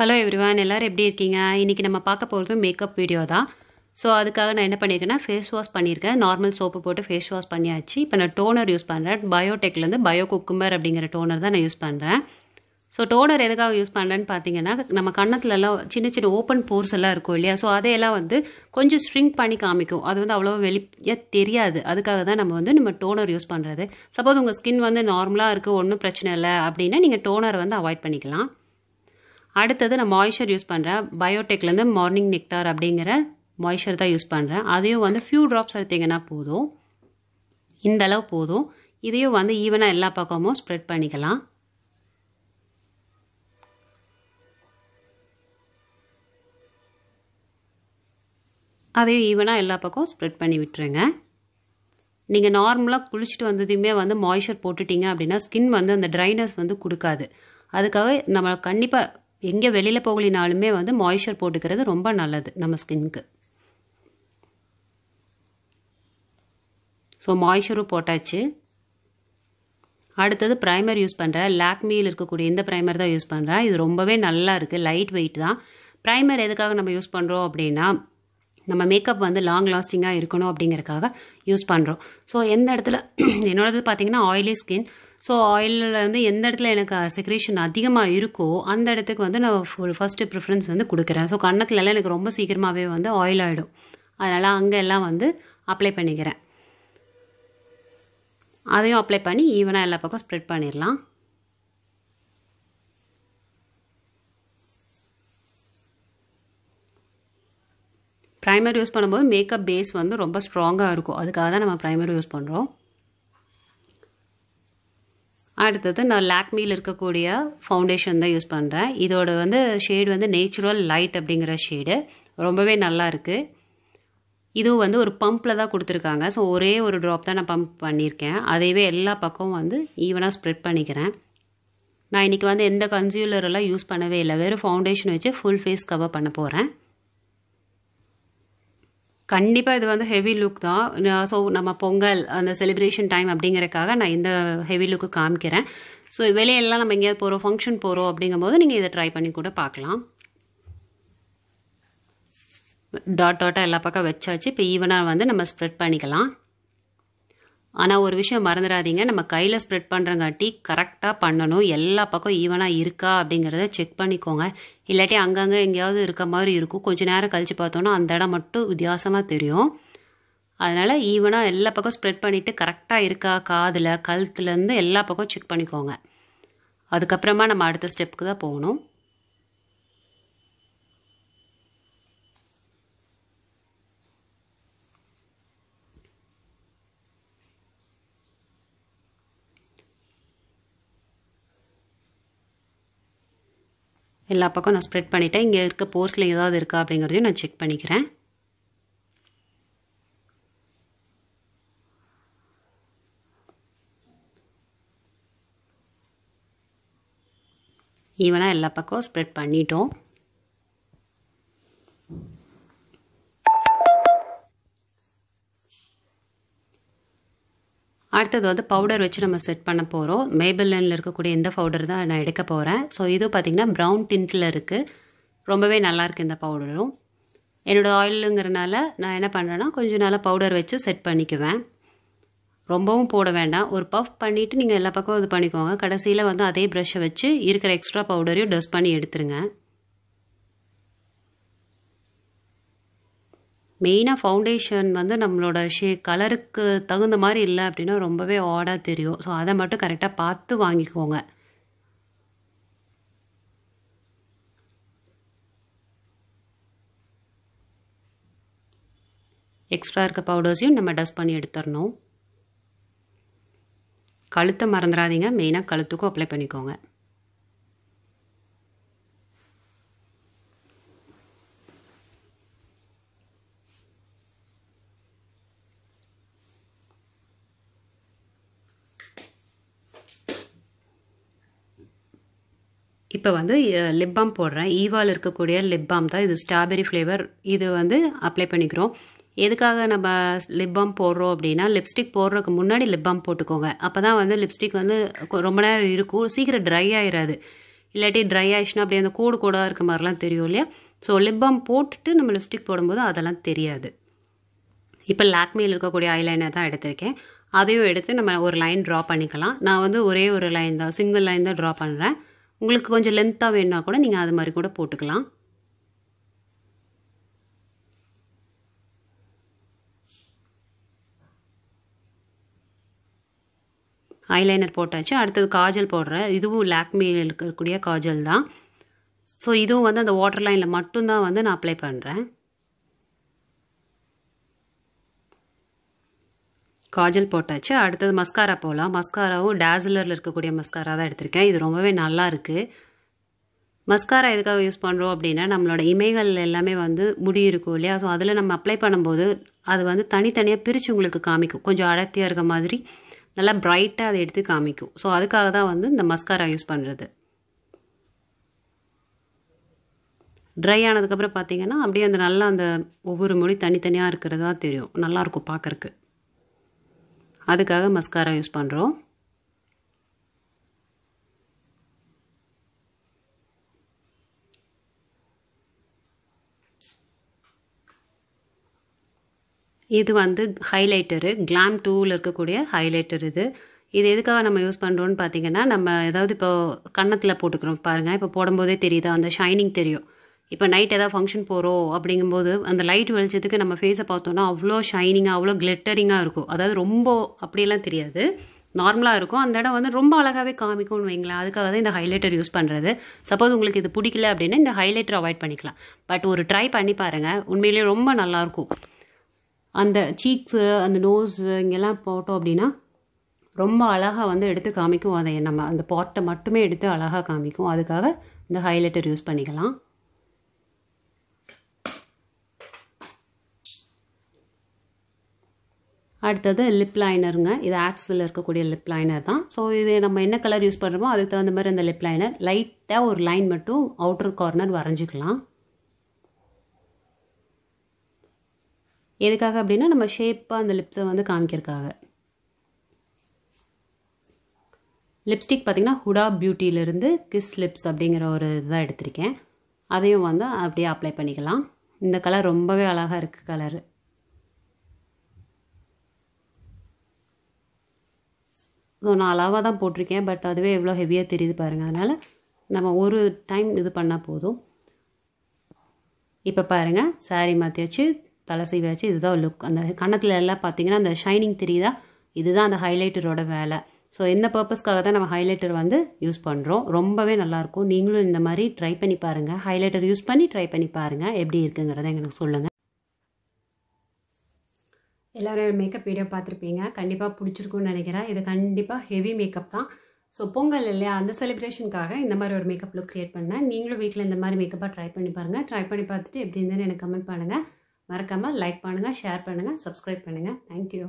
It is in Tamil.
ஹலோ எவ்ரிவான் எல்லோரும் எப்படி இருக்கீங்க இன்றைக்கி நம்ம பார்க்க போகிறது மேக்கப் வீடியோ தான் ஸோ அதுக்காக நான் என்ன பண்ணியிருக்கேன்னா ஃபேஸ் வாஷ் பண்ணியிருக்கேன் நார்மல் சோப்பு போட்டு ஃபேஸ் வாஷ் பண்ணியாச்சு இப்போ நான் டோனர் யூஸ் பண்ணுறேன் பயோடெக்லேருந்து பயோ குக்கும்பர் அப்படிங்கிற டோனர் தான் நான் யூஸ் பண்ணுறேன் ஸோ டோனர் எதுக்காக யூஸ் பண்ணுறேன்னு பார்த்தீங்கன்னா நம்ம கண்ணத்துலலாம் சின்ன சின்ன ஓப்பன் போர்ஸ் எல்லாம் இருக்கும் இல்லையா ஸோ அதையெல்லாம் வந்து கொஞ்சம் ஸ்ட்ரிங்க் பண்ணி காமிக்கும் அது வந்து அவ்வளோ வெளியே தெரியாது அதுக்காக தான் நம்ம வந்து நம்ம டோனர் யூஸ் பண்ணுறது சப்போஸ் உங்கள் ஸ்கின் வந்து நார்மலாக இருக்குது ஒன்றும் பிரச்சனை இல்லை அப்படின்னா நீங்கள் டோனர் வந்து அவாய்ட் பண்ணிக்கலாம் அடுத்தது நான் மாய்ச்சர் யூஸ் பண்ணுறேன் பயோடெக்லேருந்து மார்னிங் நெக்டார் அப்படிங்கிற மாய்ச்சர் தான் யூஸ் பண்ணுறேன் அதையும் வந்து ஃபியூ ட்ராப்ஸ் எடுத்திங்கன்னா போதும் இந்தளவு போதும் இதையும் வந்து ஈவனாக எல்லா பக்கமும் ஸ்ப்ரெட் பண்ணிக்கலாம் அதையும் ஈவனாக எல்லா பக்கம் ஸ்ப்ரெட் பண்ணி விட்டுருங்க நீங்கள் நார்மலாக குளிச்சுட்டு வந்ததையுமே வந்து மாய்ச்சர் போட்டுட்டிங்க அப்படின்னா ஸ்கின் வந்து அந்த ட்ரைனஸ் வந்து கொடுக்காது அதுக்காக நம்ம கண்டிப்பாக எங்கே வெளியில் போகலினாலுமே வந்து மாய்ஸ்சர் போட்டுக்கிறது ரொம்ப நல்லது நம்ம ஸ்கின்க்கு ஸோ மாய்ஸ்சரும் போட்டாச்சு அடுத்தது ப்ரைமர் யூஸ் பண்ணுறேன் லாக்மியில் இருக்கக்கூடிய இந்த ப்ரைமர் தான் யூஸ் பண்ணுறேன் இது ரொம்பவே நல்லா இருக்குது லைட் வெயிட் தான் ப்ரைமர் எதுக்காக நம்ம யூஸ் பண்ணுறோம் அப்படின்னா நம்ம மேக்கப் வந்து லாங் லாஸ்டிங்காக இருக்கணும் அப்படிங்கிறக்காக யூஸ் பண்ணுறோம் ஸோ எந்த இடத்துல என்னோடது பார்த்திங்கன்னா ஆயிலி ஸ்கின் ஸோ ஆயிலில் வந்து எந்த இடத்துல எனக்கு செக்ரேஷன் uh, அதிகமாக இருக்கோ அந்த இடத்துக்கு வந்து நான் ஃபஸ்ட்டு ப்ரிஃபரன்ஸ் வந்து கொடுக்குறேன் ஸோ கண்ணத்துலலாம் எனக்கு ரொம்ப சீக்கிரமாகவே வந்து ஆயில் ஆகிடும் அதனால் அங்கே எல்லாம் வந்து அப்ளை பண்ணிக்கிறேன் அதையும் அப்ளை பண்ணி ஈவனாக எல்லா பக்கம் ஸ்ப்ரெட் பண்ணிடலாம் ப்ரைமர் யூஸ் பண்ணும்போது மேக்கப் பேஸ் வந்து ரொம்ப ஸ்ட்ராங்காக இருக்கும் அதுக்காக தான் நம்ம ப்ரைமர் யூஸ் பண்ணுறோம் அடுத்தது நான் லாக்மியில் இருக்கக்கூடிய ஃபவுண்டேஷன் தான் யூஸ் பண்ணுறேன் இதோட வந்து ஷேடு வந்து நேச்சுரல் லைட் அப்படிங்கிற ஷேடு ரொம்பவே நல்லா இருக்குது இதுவும் வந்து ஒரு பம்பில் தான் கொடுத்துருக்காங்க ஸோ ஒரே ஒரு ட்ராப் தான் நான் பம்ப் பண்ணியிருக்கேன் அதையவே எல்லா பக்கமும் வந்து ஈவனாக ஸ்ப்ரெட் பண்ணிக்கிறேன் நான் இன்றைக்கி வந்து எந்த கன்சியூலரெல்லாம் யூஸ் பண்ணவே இல்லை வெறும் ஃபவுண்டேஷன் வச்சு ஃபுல் ஃபேஸ் கவர் பண்ண போகிறேன் கண்டிப்பாக இது வந்து ஹெவி லுக் தான் ஸோ நம்ம பொங்கல் அந்த செலிப்ரேஷன் டைம் அப்படிங்கறக்காக நான் இந்த ஹெவி லுக்கு காமிக்கிறேன் ஸோ வெளியெல்லாம் நம்ம எங்கேயாவது போகிறோம் ஃபங்க்ஷன் போகிறோம் அப்படிங்கும்போது நீங்கள் இதை ட்ரை பண்ணி கூட பார்க்கலாம் டாட் டாட்டாக எல்லா பக்கம் வச்சாச்சு இப்போ ஈவனாக வந்து நம்ம ஸ்ப்ரெட் பண்ணிக்கலாம் ஆனால் ஒரு விஷயம் மறந்துடாதீங்க நம்ம கையில் ஸ்ப்ரெட் பண்ணுறங்காட்டி கரெக்டாக பண்ணணும் எல்லா பக்கம் ஈவனாக இருக்கா அப்படிங்கிறத செக் பண்ணிக்கோங்க இல்லாட்டி அங்கங்கே எங்கேயாவது இருக்க மாதிரி இருக்கும் கொஞ்சம் நேரம் கழித்து பார்த்தோன்னா அந்த இடம் மட்டும் வித்தியாசமாக தெரியும் அதனால் ஈவனாக எல்லா பக்கம் ஸ்ப்ரெட் பண்ணிவிட்டு கரெக்டாக இருக்கா காதில் கழுத்துலேருந்து எல்லா பக்கம் செக் பண்ணிக்கோங்க அதுக்கப்புறமா நம்ம அடுத்த ஸ்டெப்புக்கு தான் போகணும் எல்லா பக்கம் நான் ஸ்ப்ரெட் பண்ணிவிட்டேன் இங்கே இருக்க போர்ஸில் ஏதாவது இருக்கா அப்படிங்கிறதையும் நான் செக் பண்ணிக்கிறேன் ஈவனாக எல்லா பக்கம் ஸ்ப்ரெட் பண்ணிட்டோம் அடுத்தது வந்து பவுடர் வச்சு நம்ம செட் பண்ண போகிறோம் மேபிளில் இருக்கக்கூடிய இந்த பவுடர் தான் நான் எடுக்க போகிறேன் ஸோ இது பார்த்திங்கன்னா ப்ரௌன் டின்ட்டில் இருக்குது ரொம்பவே நல்லாயிருக்கு இந்த பவுடரும் என்னோடய ஆயிலுங்கிறனால நான் என்ன பண்ணுறேன்னா கொஞ்சம் நாளாக பவுடர் வச்சு செட் பண்ணிக்குவேன் ரொம்பவும் போட வேண்டாம் ஒரு பஃப் பண்ணிவிட்டு நீங்கள் எல்லா பக்கம் இது பண்ணிக்கோங்க கடைசியில் வந்து அதே ப்ரஷ்ஷை வச்சு இருக்கிற எக்ஸ்ட்ரா பவுடரையும் டஸ்ட் பண்ணி எடுத்துருங்க மெயினாக ஃபவுண்டேஷன் வந்து நம்மளோட ஷே கலருக்கு தகுந்த மாதிரி இல்லை அப்படின்னா ரொம்பவே ஆடாக தெரியும் ஸோ அதை மட்டும் கரெக்டாக பார்த்து வாங்கிக்கோங்க எக்ஸ்ட்ரா இருக்க பவுடர்ஸையும் நம்ம டஸ்ட் பண்ணி எடுத்துடணும் கழுத்தை மறந்துடாதீங்க மெயினாக கழுத்துக்கும் அப்ளை பண்ணிக்கோங்க இப்போ வந்து லிப் பாம் போடுறேன் ஈவால் இருக்கக்கூடிய லிப் பாம் தான் இது ஸ்ட்ராபெரி ஃப்ளேவர் இது வந்து அப்ளை பண்ணிக்கிறோம் எதுக்காக நம்ம லிப் பாம் போடுறோம் அப்படின்னா லிப்ஸ்டிக் போடுறதுக்கு முன்னாடி லிப் பாம் போட்டுக்கோங்க அப்போ தான் வந்து லிப்ஸ்டிக் வந்து ரொம்ப நேரம் இருக்கும் சீக்கிரம் ட்ரை ஆகிடாது இல்லாட்டி ட்ரை ஆயிடுச்சுன்னா அப்படியே அந்த கூடு கூடாக இருக்க மாதிரிலாம் தெரியும் இல்லையா ஸோ லிப் பாம் போட்டுட்டு நம்ம லிப்ஸ்டிக் போடும்போது அதெல்லாம் தெரியாது இப்போ லாக்மியில் இருக்கக்கூடிய ஐலைனர் தான் எடுத்திருக்கேன் அதையும் எடுத்து நம்ம ஒரு லைன் ட்ரா பண்ணிக்கலாம் நான் வந்து ஒரே ஒரு லைன் தான் சிங்கிள் லைன் தான் ட்ரா பண்ணுறேன் உங்களுக்கு கொஞ்சம் லென்த்தாக வேணுன்னா கூட நீங்கள் அது மாதிரி கூட போட்டுக்கலாம் ஐலைனர் போட்டாச்சு அடுத்தது காஜல் போடுறேன் இதுவும் லாக்மியில் இருக்கக்கூடிய காஜல் தான் ஸோ இதுவும் வந்து அந்த வாட்டர் லைனில் மட்டும்தான் வந்து நான் அப்ளை பண்ணுறேன் காஜல் போட்டாச்சு அடுத்தது மஸ்காரா போகலாம் மஸ்காராவும் டேசிலரில் இருக்கக்கூடிய மஸ்காரா தான் எடுத்திருக்கேன் இது ரொம்பவே நல்லா இருக்குது மஸ்காரா எதுக்காக யூஸ் பண்ணுறோம் அப்படின்னா நம்மளோட இமைகள் எல்லாமே வந்து முடி இருக்கும் இல்லையா ஸோ அதில் நம்ம அப்ளை பண்ணும்போது அது வந்து தனித்தனியாக பிரித்து உங்களுக்கு காமிக்கும் கொஞ்சம் அடர்த்தியாக இருக்க மாதிரி நல்லா பிரைட்டாக அதை எடுத்து காமிக்கும் ஸோ அதுக்காக தான் வந்து இந்த மஸ்காரா யூஸ் பண்ணுறது ட்ரை ஆனதுக்கப்புறம் பார்த்தீங்கன்னா அப்படியே அந்த நல்லா அந்த ஒவ்வொரு மொழி தனித்தனியாக இருக்கிறதா தெரியும் நல்லாயிருக்கும் பார்க்குறக்கு அதுக்காக மஸ்காரா யூஸ் பண்ணுறோம் இது வந்து ஹைலைட்டரு கிளாம் டூவில் இருக்கக்கூடிய ஹைலைட்டர் இது இது எதுக்காக நம்ம யூஸ் பண்ணுறோன்னு பார்த்தீங்கன்னா நம்ம ஏதாவது இப்போ கன்னத்தில் போட்டுக்கிறோம் பாருங்கள் இப்போ போடும்போதே தெரியுதா அந்த ஷைனிங் தெரியும் இப்போ நைட் எதாவது ஃபங்க்ஷன் போகிறோம் அப்படிங்கும்போது அந்த லைட் வெளிச்சத்துக்கு நம்ம ஃபேஸை பார்த்தோன்னா அவ்வளோ ஷைனிங்காக அவ்வளோ கிளிட்டரிங்காக இருக்கும் அதாவது ரொம்ப அப்படியெல்லாம் தெரியாது நார்மலாக இருக்கும் அந்த இடம் வந்து ரொம்ப அழகாகவே காமிக்கும்னு வைங்களேன் அதுக்காக தான் இந்த ஹைலைட்டர் யூஸ் பண்ணுறது சப்போஸ் உங்களுக்கு இது பிடிக்கல அப்படின்னா இந்த ஹைலைட்டர் அவாய்ட் பண்ணிக்கலாம் பட் ஒரு ட்ரை பண்ணி பாருங்கள் உண்மையிலேயே ரொம்ப நல்லாயிருக்கும் அந்த சீக்ஸு அந்த நோஸு இங்கெல்லாம் போட்டோம் அப்படின்னா ரொம்ப அழகாக வந்து எடுத்து காமிக்கும் அதை நம்ம அந்த பாட்டை மட்டுமே எடுத்து அழகாக காமிக்கும் அதுக்காக இந்த ஹைலைட்டர் யூஸ் பண்ணிக்கலாம் அடுத்தது லிப் லைனருங்க இது ஆக்ஸில் இருக்கக்கூடிய லிப் லைனர் தான் ஸோ இது நம்ம என்ன கலர் யூஸ் பண்ணுறோமோ அதுக்கு தகுந்த மாதிரி அந்த லிப் லைனர் லைட்டாக ஒரு லைன் மட்டும் அவுட்டர் கார்னர் வரைஞ்சிக்கலாம் எதுக்காக அப்படின்னா நம்ம ஷேப்பாக அந்த லிப்ஸை வந்து காமிக்கிறதுக்காக லிப்ஸ்டிக் பார்த்திங்கன்னா ஹுடா பியூட்டியிலேருந்து கிஸ் லிப்ஸ் அப்படிங்கிற ஒரு இதுதான் எடுத்திருக்கேன் அதையும் வந்து அப்படியே அப்ளை பண்ணிக்கலாம் இந்த கலர் ரொம்பவே அழகாக இருக்குது கலரு ஸோ நான் அளவாக தான் போட்டிருக்கேன் பட் அதுவே எவ்வளோ ஹெவியாக தெரியுது பாருங்கள் அதனால் நம்ம ஒரு டைம் இது பண்ணால் போதும் இப்போ பாருங்கள் சாரி மாற்றியாச்சு தலை செய்வாச்சு இதுதான் லுக் அந்த கன்னத்தில் எல்லாம் பார்த்தீங்கன்னா அந்த ஷைனிங் தெரியுதா இதுதான் அந்த ஹைலைட்டரோட வேலை ஸோ இந்த பர்பஸ்க்காக தான் நம்ம ஹைலைட்டர் வந்து யூஸ் பண்ணுறோம் ரொம்பவே நல்லாயிருக்கும் நீங்களும் இந்த மாதிரி ட்ரை பண்ணி பாருங்கள் ஹைலைட்டர் யூஸ் பண்ணி ட்ரை பண்ணி பாருங்கள் எப்படி இருக்குங்கிறத எனக்கு சொல்லுங்கள் எல்லோரும் மேக்கப் வீடியோ பார்த்துருப்பீங்க கண்டிப்பாக பிடிச்சிருக்குன்னு நினைக்கிறேன் இது கண்டிப்பாக ஹெவி மேக்கப் தான் ஸோ பொங்கல் இல்லையா அந்த செலிப்ரேஷனுக்காக இந்த மாதிரி ஒரு மேக்கப் லுக் க்ரியேட் பண்ணேன் நீங்களும் வீட்டில் இந்த மாதிரி மேக்கப்பாக ட்ரை பண்ணி பாருங்கள் ட்ரை பண்ணி பார்த்துட்டு எப்படி இருந்தேன்னு எனக்கு கமெண்ட் பண்ணுங்கள் மறக்காமல் லைக் பண்ணுங்கள் ஷேர் பண்ணுங்கள் சப்ஸ்கிரைப் பண்ணுங்கள் தேங்க்யூ